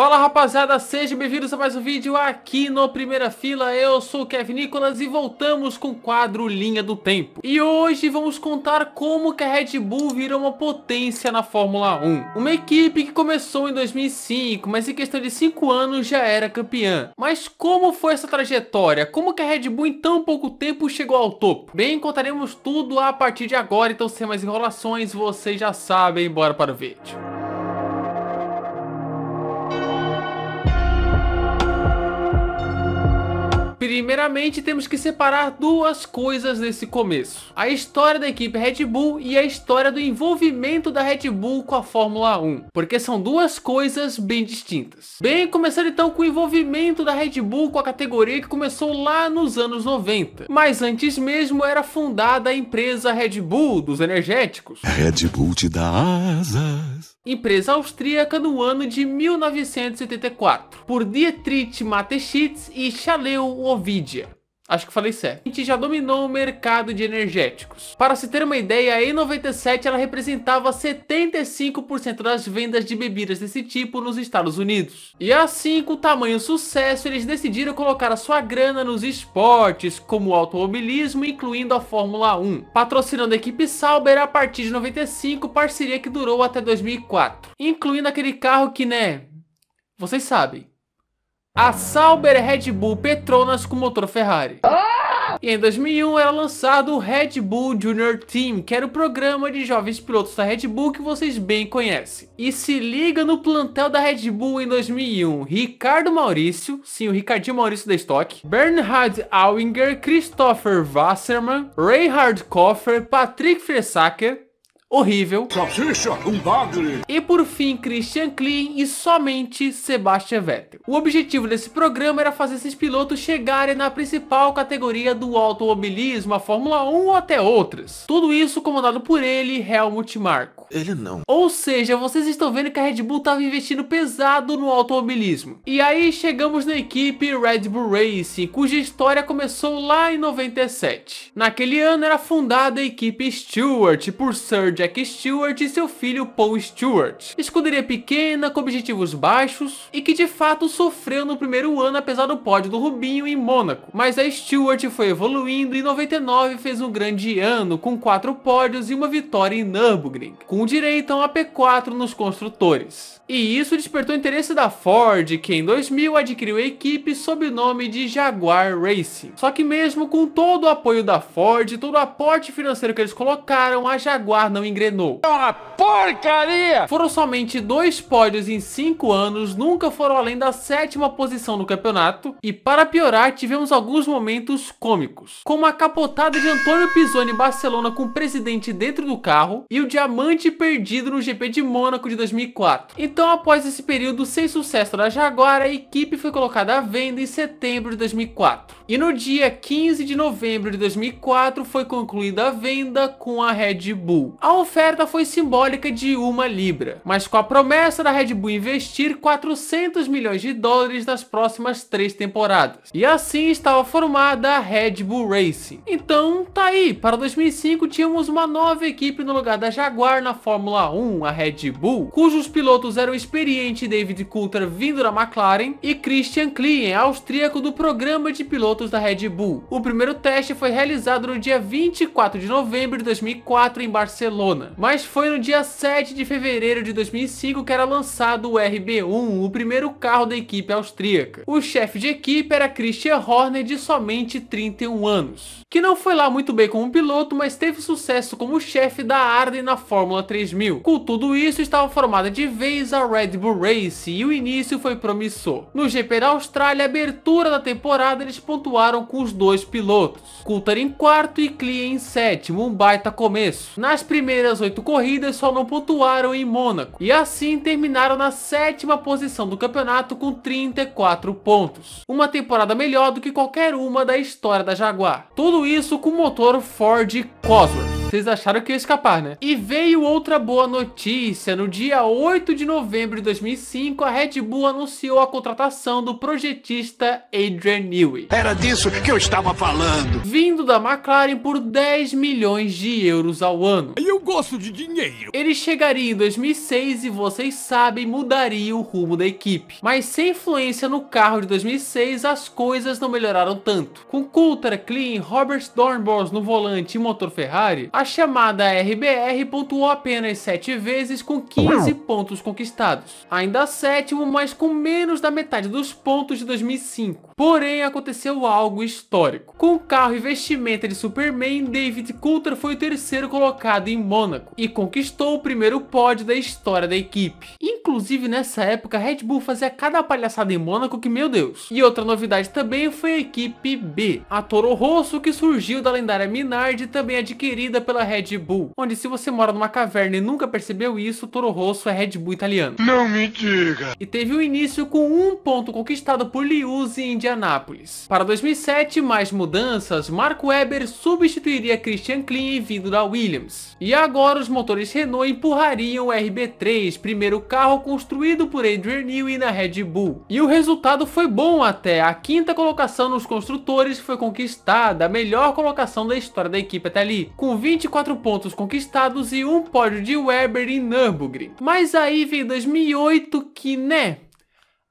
Fala rapaziada, sejam bem-vindos a mais um vídeo aqui no Primeira Fila, eu sou o Kevin Nicolas e voltamos com o quadro Linha do Tempo. E hoje vamos contar como que a Red Bull virou uma potência na Fórmula 1. Uma equipe que começou em 2005, mas em questão de 5 anos já era campeã. Mas como foi essa trajetória? Como que a Red Bull em tão pouco tempo chegou ao topo? Bem, contaremos tudo a partir de agora, então sem mais enrolações, vocês já sabem, bora para o vídeo. Primeiramente, temos que separar duas coisas nesse começo. A história da equipe Red Bull e a história do envolvimento da Red Bull com a Fórmula 1. Porque são duas coisas bem distintas. Bem, começando então com o envolvimento da Red Bull com a categoria que começou lá nos anos 90. Mas antes mesmo era fundada a empresa Red Bull dos energéticos. Red Bull te dá asas empresa austríaca no ano de 1974, por Dietrich Mateschitz e Chaleu Ovidia. Acho que falei certo. A gente já dominou o mercado de energéticos. Para se ter uma ideia, a E97 ela representava 75% das vendas de bebidas desse tipo nos Estados Unidos. E assim, com o tamanho sucesso, eles decidiram colocar a sua grana nos esportes, como o automobilismo, incluindo a Fórmula 1, patrocinando a equipe Sauber a partir de 95, parceria que durou até 2004, incluindo aquele carro que, né, vocês sabem. A Sauber Red Bull Petronas com motor Ferrari. E em 2001 era lançado o Red Bull Junior Team, que era o programa de jovens pilotos da Red Bull que vocês bem conhecem. E se liga no plantel da Red Bull em 2001, Ricardo Maurício, sim, o Ricardinho Maurício da Stock, Bernhard Auinger, Christopher Wasserman, Reinhard Koffer, Patrick Fressacker, horrível. Salsicha, um bagre. E por fim, Christian Klein e somente Sebastian Vettel. O objetivo desse programa era fazer esses pilotos chegarem na principal categoria do automobilismo, a Fórmula 1 ou até outras. Tudo isso comandado por ele, Helmut Marko. Ele não. Ou seja, vocês estão vendo que a Red Bull estava investindo pesado no automobilismo. E aí chegamos na equipe Red Bull Racing, cuja história começou lá em 97. Naquele ano era fundada a equipe Stewart por Sir Jack Stewart e seu filho Paul Stewart. Escuderia pequena, com objetivos baixos e que de fato sofreu no primeiro ano apesar do pódio do Rubinho em Mônaco. Mas a Stewart foi evoluindo e em 99 fez um grande ano com quatro pódios e uma vitória em Nürburgring, com direito a um AP4 nos construtores. E isso despertou interesse da Ford, que em 2000 adquiriu a equipe sob o nome de Jaguar Racing. Só que mesmo com todo o apoio da Ford, e todo o aporte financeiro que eles colocaram, a Jaguar não engrenou. É uma porcaria! Foram somente dois pódios em cinco anos, nunca foram além da sétima posição no campeonato. E para piorar, tivemos alguns momentos cômicos, como a capotada de Antônio Pisoni em Barcelona com o presidente dentro do carro e o diamante perdido no GP de Mônaco de 2004. Então, após esse período sem sucesso da Jaguar, a equipe foi colocada à venda em setembro de 2004. E no dia 15 de novembro de 2004 foi concluída a venda com a Red Bull. Ao oferta foi simbólica de uma libra, mas com a promessa da Red Bull investir 400 milhões de dólares nas próximas três temporadas. E assim estava formada a Red Bull Racing. Então, tá aí, para 2005 tínhamos uma nova equipe no lugar da Jaguar na Fórmula 1, a Red Bull, cujos pilotos eram o experiente David Coulter vindo da McLaren e Christian Klien, austríaco do programa de pilotos da Red Bull. O primeiro teste foi realizado no dia 24 de novembro de 2004 em Barcelona. Barcelona. Mas foi no dia 7 de fevereiro de 2005 que era lançado o RB1, o primeiro carro da equipe austríaca. O chefe de equipe era Christian Horner, de somente 31 anos, que não foi lá muito bem como piloto, mas teve sucesso como chefe da Arden na Fórmula 3000. Com tudo isso, estava formada de vez a Red Bull Race e o início foi promissor. No GP da Austrália, abertura da temporada, eles pontuaram com os dois pilotos. Coulter em quarto e Klee em sétimo, um baita começo. Nas primeiras vencer as oito corridas, só não pontuaram em Mônaco, e assim terminaram na sétima posição do campeonato com 34 pontos. Uma temporada melhor do que qualquer uma da história da Jaguar. Tudo isso com o motor Ford Cosworth. Vocês acharam que ia escapar, né? E veio outra boa notícia. No dia 8 de novembro de 2005, a Red Bull anunciou a contratação do projetista Adrian Newey. Era disso que eu estava falando. Vindo da McLaren por 10 milhões de euros ao ano. Eu gosto de dinheiro. Ele chegaria em 2006 e vocês sabem, mudaria o rumo da equipe. Mas sem influência no carro de 2006, as coisas não melhoraram tanto. Com Coulter, Clean, Robert Dornbos no volante e motor Ferrari, a a chamada RBR pontuou apenas 7 vezes com 15 pontos conquistados. Ainda sétimo, mas com menos da metade dos pontos de 2005. Porém, aconteceu algo histórico. Com o carro e vestimenta de Superman, David Coulter foi o terceiro colocado em Mônaco e conquistou o primeiro pódio da história da equipe. Inclusive, nessa época, a Red Bull fazia cada palhaçada em Mônaco que meu Deus. E outra novidade também foi a equipe B, a Toro Rosso que surgiu da lendária Minardi também adquirida pela Red Bull, onde se você mora numa caverna e nunca percebeu isso, Toro Rosso é Red Bull italiano. Não me diga! E teve o um início com um ponto conquistado por Liuzzi em Indianápolis. Para 2007, mais mudanças, Mark Webber substituiria Christian Klein vindo da Williams. E agora os motores Renault empurrariam o RB3, primeiro carro construído por Adrian Newey na Red Bull. E o resultado foi bom até, a quinta colocação nos construtores foi conquistada, a melhor colocação da história da equipe até ali, com 20 24 pontos conquistados e um pódio de Weber em Nürburgring. Mas aí vem 2008 que, né?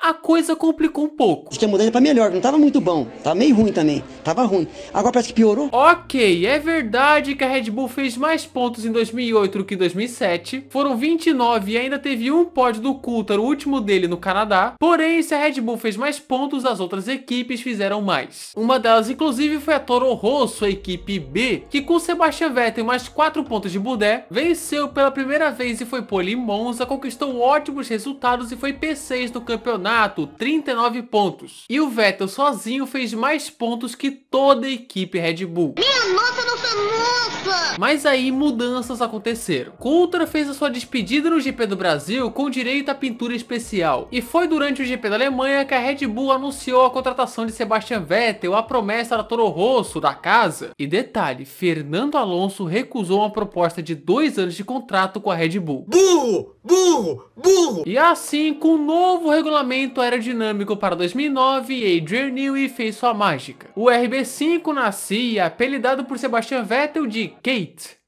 a coisa complicou um pouco. Diz que a mudança pra melhor, não tava muito bom. Tava meio ruim também. Tava ruim. Agora parece que piorou. Ok, é verdade que a Red Bull fez mais pontos em 2008 do que em 2007. Foram 29 e ainda teve um pódio do Coulter, o último dele no Canadá. Porém, se a Red Bull fez mais pontos, as outras equipes fizeram mais. Uma delas, inclusive, foi a Toro Rosso, a equipe B, que com Sebastian Vettel mais 4 pontos de Budé, venceu pela primeira vez e foi pole em Monza, conquistou ótimos resultados e foi P6 no campeonato campeonato, 39 pontos. E o Vettel sozinho fez mais pontos que toda a equipe Red Bull. Minha nossa, nossa, nossa! Mas aí mudanças aconteceram. Coulter fez a sua despedida no GP do Brasil com direito à pintura especial. E foi durante o GP da Alemanha que a Red Bull anunciou a contratação de Sebastian Vettel, a promessa da Toro Rosso, da casa. E detalhe, Fernando Alonso recusou uma proposta de dois anos de contrato com a Red Bull. Burro! Burro! Burro! E assim, com o um novo regulamento talento aerodinâmico para 2009 e Adrian Newey fez sua mágica. O RB5 nascia apelidado por Sebastian Vettel de Kate,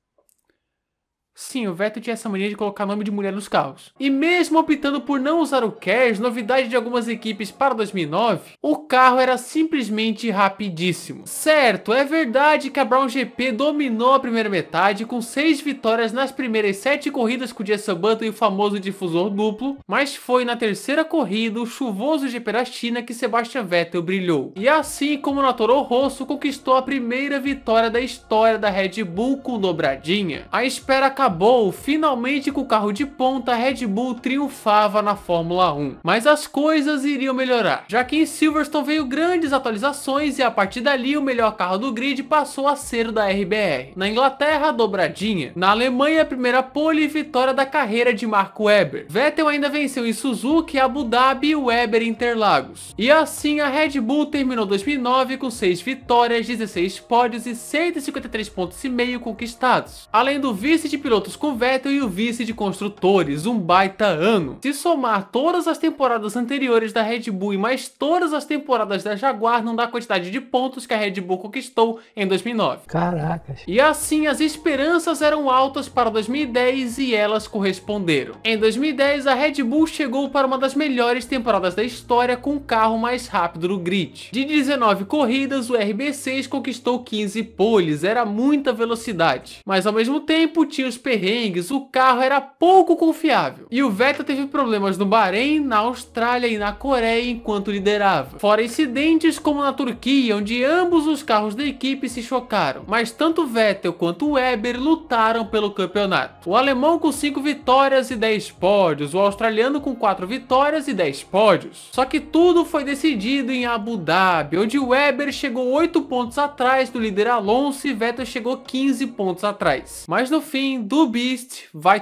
Sim, o Vettel tinha essa mania de colocar nome de mulher nos carros. E mesmo optando por não usar o CARES, novidade de algumas equipes para 2009, o carro era simplesmente rapidíssimo. Certo, é verdade que a Brown GP dominou a primeira metade com 6 vitórias nas primeiras 7 corridas com o Jason Button e o famoso difusor duplo, mas foi na terceira corrida, o chuvoso GP da China, que Sebastian Vettel brilhou. E assim como na Toro Rosso, conquistou a primeira vitória da história da Red Bull com dobradinha. A espera acabou acabou finalmente com o carro de ponta Red Bull triunfava na Fórmula 1. Mas as coisas iriam melhorar, já que em Silverstone veio grandes atualizações e a partir dali o melhor carro do grid passou a ser o da RBR. Na Inglaterra, dobradinha. Na Alemanha, primeira pole e vitória da carreira de Marco Webber. Vettel ainda venceu em Suzuki, Abu Dhabi e Webber Interlagos. E assim a Red Bull terminou 2009 com 6 vitórias, 16 pódios e 153 pontos e meio conquistados. Além do vice de piloto pilotos com Vettel e o vice de construtores, um baita ano. Se somar todas as temporadas anteriores da Red Bull e mais todas as temporadas da Jaguar, não dá a quantidade de pontos que a Red Bull conquistou em 2009. Caracas. E assim, as esperanças eram altas para 2010 e elas corresponderam. Em 2010, a Red Bull chegou para uma das melhores temporadas da história com o carro mais rápido do grid. De 19 corridas, o RB6 conquistou 15 poles, era muita velocidade. Mas ao mesmo tempo, tinha os perrengues, o carro era pouco confiável. E o Vettel teve problemas no Bahrein, na Austrália e na Coreia enquanto liderava. Fora incidentes como na Turquia, onde ambos os carros da equipe se chocaram. Mas tanto Vettel quanto Weber lutaram pelo campeonato. O alemão com 5 vitórias e 10 pódios, o australiano com 4 vitórias e 10 pódios. Só que tudo foi decidido em Abu Dhabi, onde Weber chegou 8 pontos atrás do líder Alonso e Vettel chegou 15 pontos atrás. Mas no fim, do Beast vai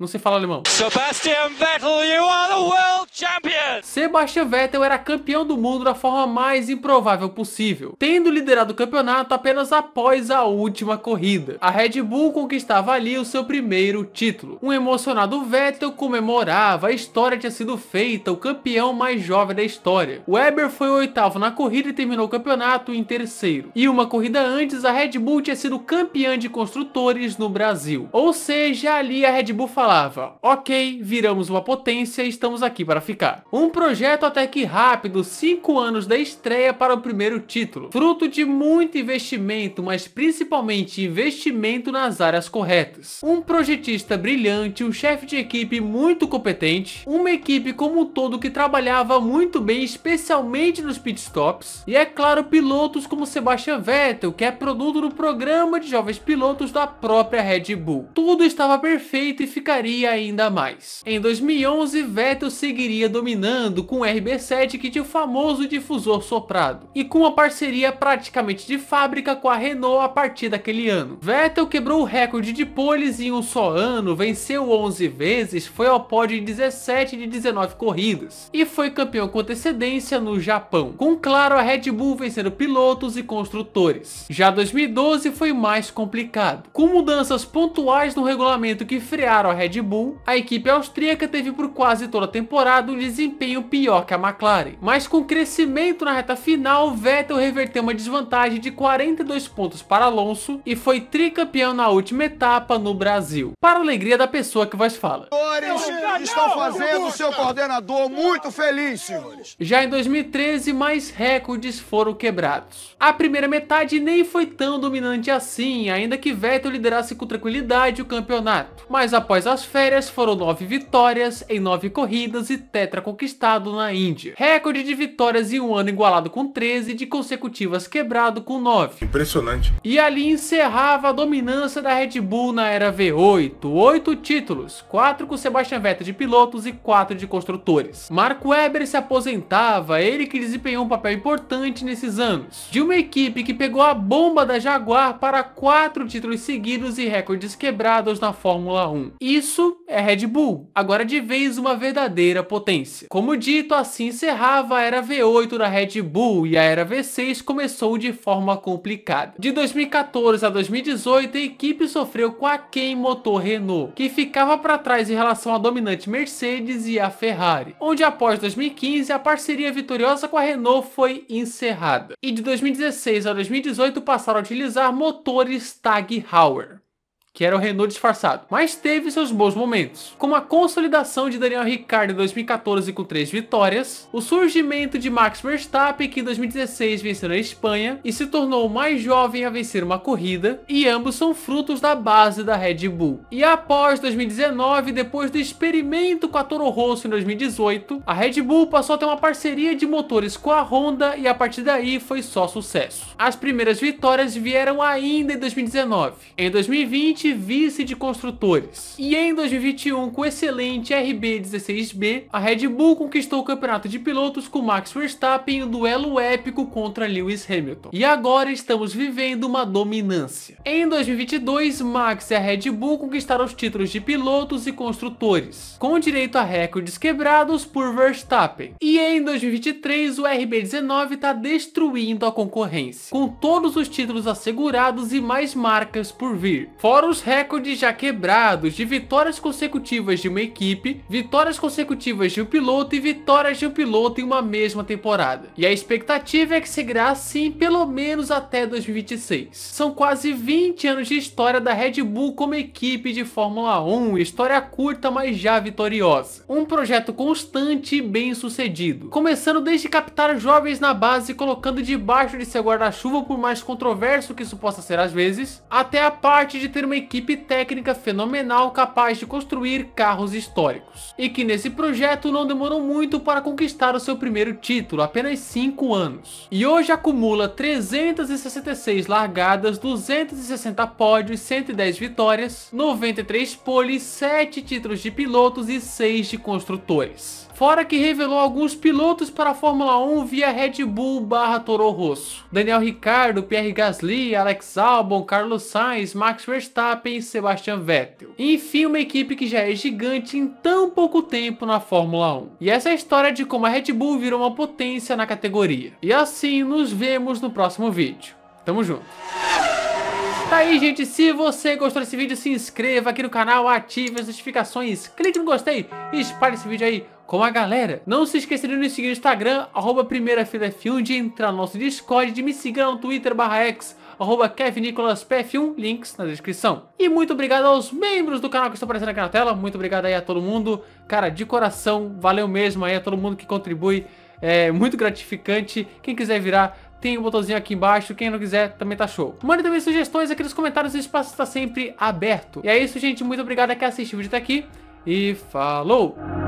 não se fala alemão. Sebastian Vettel, you are the world champion! Sebastian Vettel era campeão do mundo da forma mais improvável possível, tendo liderado o campeonato apenas após a última corrida. A Red Bull conquistava ali o seu primeiro título. Um emocionado Vettel comemorava, a história tinha sido feita, o campeão mais jovem da história. Weber foi o oitavo na corrida e terminou o campeonato em terceiro. E uma corrida antes, a Red Bull tinha sido campeã de construtores no Brasil. Ou seja, ali a Red Bull falava falava, ok, viramos uma potência e estamos aqui para ficar. Um projeto até que rápido, cinco anos da estreia para o primeiro título. Fruto de muito investimento, mas principalmente investimento nas áreas corretas. Um projetista brilhante, um chefe de equipe muito competente, uma equipe como um todo que trabalhava muito bem, especialmente nos pitstops, e é claro, pilotos como Sebastian Vettel, que é produto do programa de jovens pilotos da própria Red Bull. Tudo estava perfeito e ficaria aumentaria ainda mais. Em 2011, Vettel seguiria dominando com o RB7 que tinha o famoso difusor soprado, e com uma parceria praticamente de fábrica com a Renault a partir daquele ano. Vettel quebrou o recorde de poles em um só ano, venceu 11 vezes, foi ao pódio em 17 de 19 corridas, e foi campeão com antecedência no Japão, com claro a Red Bull vencendo pilotos e construtores. Já 2012 foi mais complicado, com mudanças pontuais no regulamento que frearam a Red Red Bull, a equipe austríaca teve por quase toda a temporada um desempenho pior que a McLaren. Mas com crescimento na reta final, Vettel reverteu uma desvantagem de 42 pontos para Alonso e foi tricampeão na última etapa no Brasil. Para a alegria da pessoa que vos fala. Estão fazendo o seu coordenador muito feliz, senhores. Já em 2013, mais recordes foram quebrados. A primeira metade nem foi tão dominante assim, ainda que Vettel liderasse com tranquilidade o campeonato. Mas após a nas férias foram 9 vitórias em 9 corridas e tetra conquistado na Índia. Recorde de vitórias em um ano igualado com 13 de consecutivas quebrado com 9. Impressionante. E ali encerrava a dominância da Red Bull na era V8. 8 títulos, 4 com Sebastian Vettel de pilotos e 4 de construtores. Mark Webber se aposentava, ele que desempenhou um papel importante nesses anos. De uma equipe que pegou a bomba da Jaguar para 4 títulos seguidos e recordes quebrados na Fórmula 1. Isso isso é Red Bull, agora de vez uma verdadeira potência. Como dito, assim encerrava a era V8 da Red Bull e a era V6 começou de forma complicada. De 2014 a 2018, a equipe sofreu com a quem Motor Renault, que ficava para trás em relação à dominante Mercedes e à Ferrari, onde após 2015 a parceria vitoriosa com a Renault foi encerrada. E de 2016 a 2018 passaram a utilizar motores Tag Heuer que era o Renault disfarçado, mas teve seus bons momentos, como a consolidação de Daniel Ricciardo em 2014 com três vitórias, o surgimento de Max Verstappen que em 2016 venceu na Espanha e se tornou o mais jovem a vencer uma corrida, e ambos são frutos da base da Red Bull. E após 2019, depois do experimento com a Toro Rosso em 2018, a Red Bull passou a ter uma parceria de motores com a Honda e a partir daí foi só sucesso. As primeiras vitórias vieram ainda em 2019. Em 2020 vice de construtores. E em 2021, com o excelente RB16B, a Red Bull conquistou o campeonato de pilotos com Max Verstappen em um duelo épico contra Lewis Hamilton. E agora estamos vivendo uma dominância. Em 2022, Max e a Red Bull conquistaram os títulos de pilotos e construtores, com direito a recordes quebrados por Verstappen. E em 2023, o RB19 está destruindo a concorrência, com todos os títulos assegurados e mais marcas por vir. Fora os recordes já quebrados de vitórias consecutivas de uma equipe, vitórias consecutivas de um piloto e vitórias de um piloto em uma mesma temporada. E a expectativa é que seguirá assim pelo menos até 2026. São quase 20 anos de história da Red Bull como equipe de Fórmula 1, história curta, mas já vitoriosa. Um projeto constante e bem sucedido, começando desde captar jovens na base e colocando debaixo de seu guarda-chuva por mais controverso que isso possa ser às vezes, até a parte de ter uma equipe técnica fenomenal capaz de construir carros históricos, e que nesse projeto não demorou muito para conquistar o seu primeiro título, apenas 5 anos. E hoje acumula 366 largadas, 260 pódios, 110 vitórias, 93 poles, 7 títulos de pilotos e 6 de construtores fora que revelou alguns pilotos para a Fórmula 1 via Red Bull barra Toro Rosso. Daniel Ricciardo, Pierre Gasly, Alex Albon, Carlos Sainz, Max Verstappen e Sebastian Vettel. enfim, uma equipe que já é gigante em tão pouco tempo na Fórmula 1. E essa é a história de como a Red Bull virou uma potência na categoria. E assim, nos vemos no próximo vídeo. Tamo junto! Tá aí, gente. Se você gostou desse vídeo, se inscreva aqui no canal, ative as notificações, clique no gostei e espalhe esse vídeo aí com a galera. Não se esqueça de nos seguir no Instagram, arroba primeira fila F1, de entrar no nosso Discord, de me seguir no Twitter barra X, arroba KevinNicolasPF1, links na descrição. E muito obrigado aos membros do canal que estão aparecendo aqui na tela, muito obrigado aí a todo mundo. Cara, de coração, valeu mesmo aí a todo mundo que contribui, é muito gratificante. Quem quiser virar tem o um botãozinho aqui embaixo, quem não quiser também tá show. Mande também sugestões aqui nos comentários, o espaço está sempre aberto. E é isso, gente, muito obrigado a quem assistiu o vídeo até aqui e falou!